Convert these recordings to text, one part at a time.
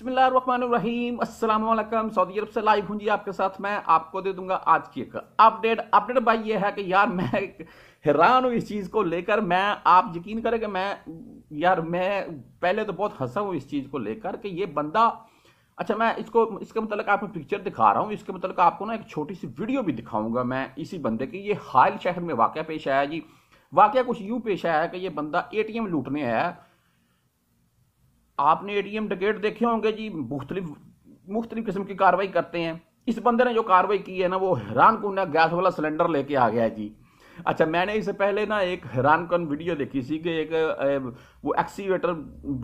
बसमीम असलम सऊदी अरब से लाइव हूँ जी आपके साथ मैं आपको दे दूंगा आज की एक अपडेट अपडेट भाई ये है कि यार मैं हैरान हूँ इस चीज़ को लेकर मैं आप यकीन करें कि मैं यार मैं पहले तो बहुत हंसा हूँ इस चीज़ को लेकर कि ये बंदा अच्छा मैं इसको इसके मतलब आपको पिक्चर दिखा रहा हूँ इसके मतलब आपको ना एक छोटी सी वीडियो भी दिखाऊंगा मैं इसी बंदे की ये हाल शहर में वाक़ पेश आया जी वाक़ कुछ यूँ पेश आया कि ये बंदा ए लूटने आया आपने एटीएम टिकेट देखे होंगे जी मुख्तलिफ मुख्तलिफ किस्म की कार्रवाई करते हैं इस बंदे ने जो कार्रवाई की है ना वो हैरान कन गैस वाला सिलेंडर लेके आ गया है जी अच्छा मैंने इससे पहले ना एक हैरान कन वीडियो देखी थी कि एक वो एक्सीवेटर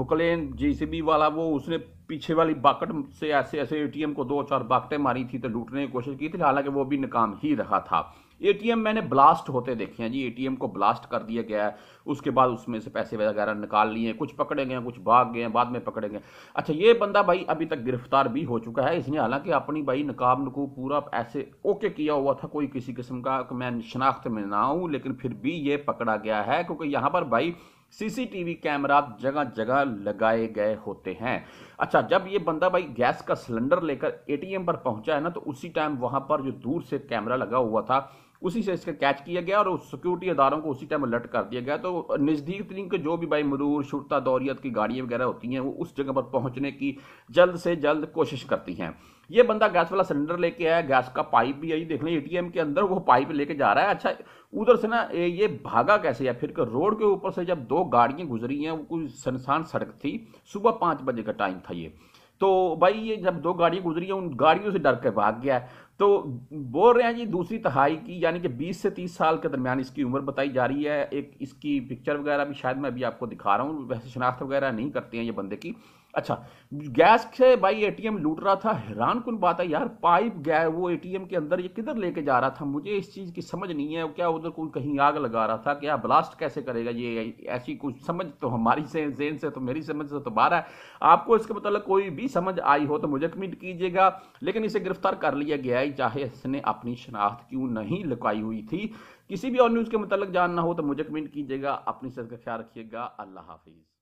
बुकलेन जेसीबी वाला वो उसने पीछे वाली बाकट से ऐसे ऐसे एटीएम को दो चार बाकटें मारी थी तो लूटने की कोशिश की थी हालांकि वो भी नाकाम ही रहा था एटीएम मैंने ब्लास्ट होते देखे हैं जी एटीएम को ब्लास्ट कर दिया गया है उसके बाद उसमें से पैसे वगैरह निकाल लिए कुछ पकड़े गए कुछ भाग गए बाद में पकड़े गए अच्छा ये बंदा भाई अभी तक गिरफ्तार भी हो चुका है इसने हालांकि अपनी भाई नकाब को पूरा ऐसे ओके किया हुआ था कोई किसी किस्म का मैं शनाख्त में ना हूँ लेकिन फिर भी ये पकड़ा गया है क्योंकि यहाँ पर भाई सीसीटीवी कैमरा जगह जगह लगाए गए होते हैं अच्छा जब ये बंदा भाई गैस का सिलेंडर लेकर एटीएम पर पहुंचा है ना तो उसी टाइम वहां पर जो दूर से कैमरा लगा हुआ था उसी से इसका कैच किया गया और सिक्योरिटी अदारों को उसी टाइम अलर्ट कर दिया गया तो नज़दीक तरीन के जो भी भाई मरूर शुरता दौरियत की गाड़ियाँ वगैरह होती हैं वो उस जगह पर पहुँचने की जल्द से जल्द कोशिश करती हैं ये बंदा गैस वाला सिलेंडर लेके आया गैस का पाइप भी आई देख लें ए के अंदर वो पाइप लेके जा रहा है अच्छा उधर से ना ये भागा कैसे या फिर रोड के ऊपर से जब दो गाड़ियाँ गुजरी हैं वो कोई सनसान सड़क थी सुबह पाँच बजे का टाइम था ये तो भाई ये जब दो गाड़ियाँ गुजरी हैं उन गाड़ियों से डर के भाग गया है तो बोल रहे हैं जी दूसरी तहाई की यानी कि 20 से 30 साल के दरमियान इसकी उम्र बताई जा रही है एक इसकी पिक्चर वगैरह भी शायद मैं अभी आपको दिखा रहा हूँ वैसे शनाख्त वगैरह नहीं करते हैं ये बंदे की अच्छा गैस से भाई एटीएम लूट रहा था हैरान कन बात है यार पाइप गया वो एटीएम के अंदर ये किधर लेके जा रहा था मुझे इस चीज़ की समझ नहीं है क्या उधर कोई कहीं आग लगा रहा था क्या ब्लास्ट कैसे करेगा ये ऐसी कुछ समझ तो हमारी से जेन से तो मेरी समझ से तो बाहर है आपको इसके मतलब कोई भी समझ आई हो तो मुझे कमेंट कीजिएगा लेकिन इसे गिरफ्तार कर लिया गया है बताई चाहे इसने अपनी शनाख्त क्यों नहीं लुकाई हुई थी किसी भी और न्यूज़ के मतलब जानना हो तो मुझे कमेंट कीजिएगा अपनी सेहत का ख्याल रखिएगा अल्लाह हाफिज़